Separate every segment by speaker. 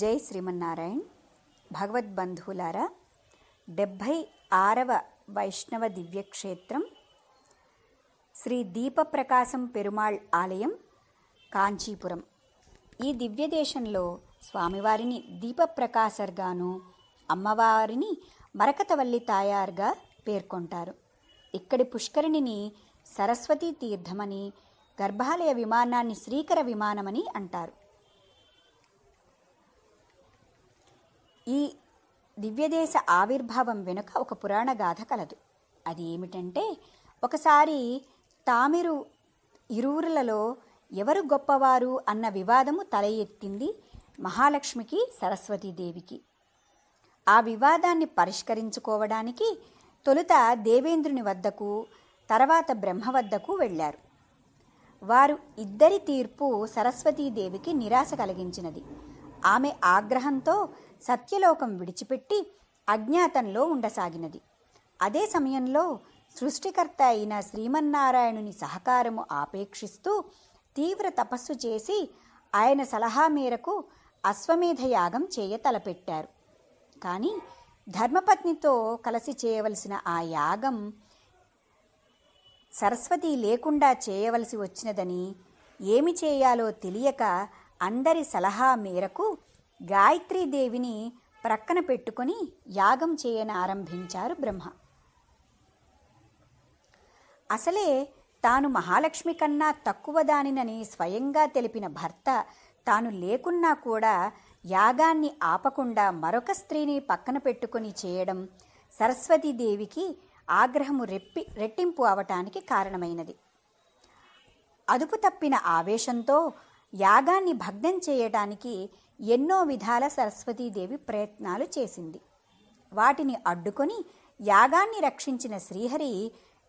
Speaker 1: జై శ్రీమన్నారాయణ్ భగవద్బంధువులారా డెబ్భై ఆరవ వైష్ణవ దివ్యక్షేత్రం శ్రీ దీపప్రకాశం పెరుమాళ్ ఆలయం కాంచీపురం ఈ దివ్య దేశంలో స్వామివారిని దీపప్రకాశర్గాను అమ్మవారిని మరకతవల్లి తాయార్గా పేర్కొంటారు ఇక్కడి పుష్కరిణిని సరస్వతీ తీర్థమని గర్భాలయ విమానాన్ని శ్రీకర విమానమని అంటారు ఈ దివ్యదేశ ఆవిర్భావం వెనుక ఒక పురాణ గాథ కలదు అది ఏమిటంటే ఒకసారి తామిరు ఇరువురులలో ఎవరు గొప్పవారు అన్న వివాదము తల ఎత్తింది మహాలక్ష్మికి సరస్వతీదేవికి ఆ వివాదాన్ని పరిష్కరించుకోవడానికి తొలుత దేవేంద్రుని వద్దకు తర్వాత బ్రహ్మ వద్దకు వెళ్ళారు వారు ఇద్దరి తీర్పు సరస్వతీదేవికి నిరాశ కలిగించినది ఆమె ఆగ్రహంతో సత్యలోకం విడిచిపెట్టి అజ్ఞాతంలో ఉండసాగినది అదే సమయంలో సృష్టికర్త అయిన శ్రీమన్నారాయణుని సహకారము ఆపేక్షిస్తూ తీవ్ర తపస్సు చేసి ఆయన సలహా మేరకు అశ్వమేధ యాగం చేయ తలపెట్టారు కానీ ధర్మపత్నితో కలిసి చేయవలసిన ఆ యాగం సరస్వతి లేకుండా చేయవలసి వచ్చినదని ఏమి చేయాలో తెలియక అందరి సలహా మేరకు గాయత్రీదేవిని ప్రక్కన పెట్టుకొని యాగం ఆరంభించారు బ్రహ్మ అసలే తాను మహాలక్ష్మి కన్నా తక్కువ దానినని స్వయంగా తెలిపిన భర్త తాను లేకున్నా కూడా యాగాన్ని ఆపకుండా మరొక స్త్రీని పక్కన పెట్టుకొని చేయడం సరస్వతీదేవికి ఆగ్రహము రెప్పి రెట్టింపు అవటానికి కారణమైనది అదుపు తప్పిన ఆవేశంతో యాగాన్ని భగ్నం చేయటానికి ఎన్నో విధాల సరస్వతీదేవి ప్రయత్నాలు చేసింది వాటిని అడ్డుకొని యాగాన్ని రక్షించిన శ్రీహరి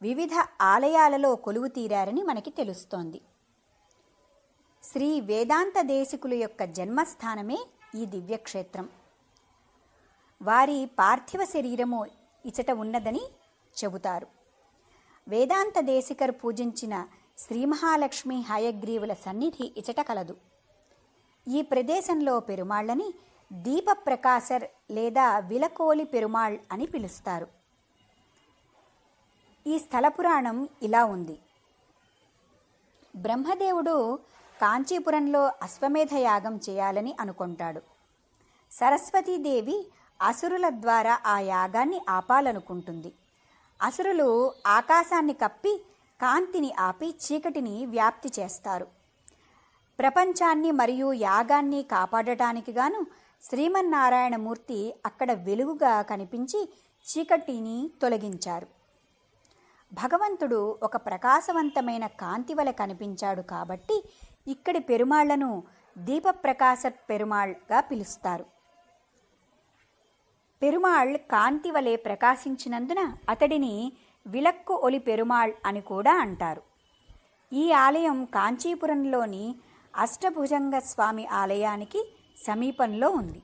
Speaker 1: వివిధ ఆలయాలలో కొలువు తీరారని మనకి తెలుస్తోంది శ్రీ వేదాంత దేశికుల యొక్క జన్మస్థానమే ఈ దివ్యక్షేత్రం వారి పార్థివ శరీరము ఇచట ఉన్నదని చెబుతారు వేదాంత దేశికర్ పూజించిన శ్రీ మహాలక్ష్మి హయగ్రీవుల సన్నిధి ఇచట కలదు ఈ ప్రదేశంలో దీప దీపప్రకాశర్ లేదా విలకోలి పెరుమాళ్ అని పిలుస్తారు ఈ స్థల పురాణం ఇలా ఉంది బ్రహ్మదేవుడు కాంచీపురంలో అశ్వమేధ యాగం చేయాలని అనుకుంటాడు సరస్వతీదేవి అసురుల ద్వారా ఆ యాగాన్ని ఆపాలనుకుంటుంది అసురులు ఆకాశాన్ని కప్పి కాంతిని ఆపి చీకటిని వ్యాప్తి చేస్తారు ప్రపంచాన్ని మరియు యాగాన్ని కాపాడటానికి గాను శ్రీమన్నారాయణమూర్తి అక్కడ వెలుగుగా కనిపించి చీకటిని తొలగించారు భగవంతుడు ఒక ప్రకాశవంతమైన కాంతి వలె కనిపించాడు కాబట్టి ఇక్కడి పెరుమాళ్లను దీపప్రకాశ పెరుమాళ్గా పిలుస్తారు పెరుమాళ్ కాంతి వలె ప్రకాశించినందున అతడిని విలక్కు ఒలి పెరుమాళ్ అని కూడా అంటారు ఈ ఆలయం కాంచీపురంలోని అష్టభుజంగ స్వామి ఆలయానికి సమీపంలో ఉంది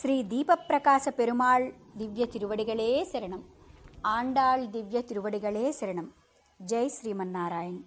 Speaker 1: శ్రీ దీపప్రకాశ పెరుమాళ్ దివ్య తిరువడిగలే శరణం ఆండాళ్ దివ్య తిరువడిగలే శరణం జై శ్రీమన్నారాయణ్